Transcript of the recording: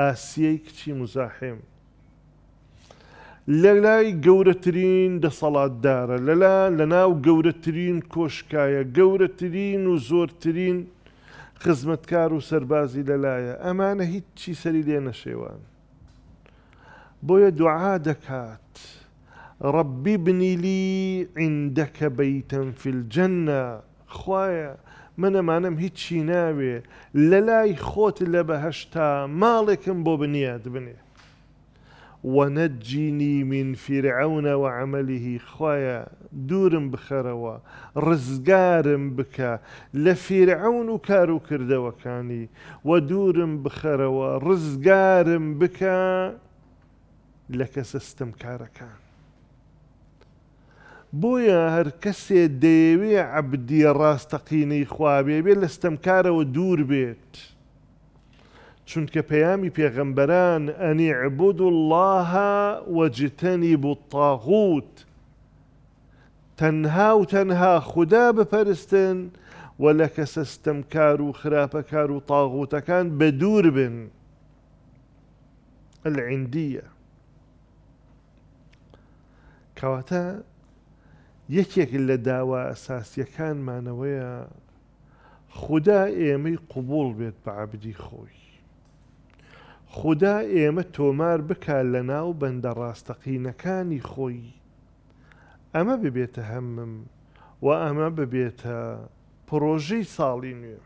ئاسیەی کچی مزاحم لە لای گەورەترین دەسەڵاتدارە لەلا لە ناو گەورەترین کۆشکایە گەورەترین و زۆرترین خزمەتکار و سەربازی لەلایە ئەمانە هیچی سەری لێ نەشێوان بۆیە دوعا دەکات ڕبی بنیلی عندەکە بەیتەن فیلجەنە خوایە من ئەمانم هیچی ناوێ لە لای خۆت لە بەهشتا ماڵێکم بۆ بنیاد بنێ وەنەجینی من فیرعونەوە عملیهی خۆیە دوورم بخەرەوە ڕزگارم بکە لە فیرعون و کار و کردەوەکانی و دوورم بخەرەوە ڕزگارم بکە لە کەسەستم کارەکان بۆیە هەر کەسێ دەیەوێ عبدی ڕاستەقینەی خوابێ بێت لە ستەمکارەوە دوور بێت چونکە پەیامی پێغەمبەران أن عبود الله وەجتەنی بوتاغوت تنها و تەنها خوددا بپەرستن و لە کەسە ستەمکار و و تاغوتەکان بە دوور بن العندية كواتا یەکێک لە داوا ئەساسیەکانمانەوەیە خدا ئێمەی قوبول بێت بە عبدی خۆی خدا ئێمە تۆمار بکات لە ناو بەندە ڕاستەقینەکانی خۆی ئەمە ببێتە هەمم و ئەمە ببێتە پرۆژەی ساڵی نوێ.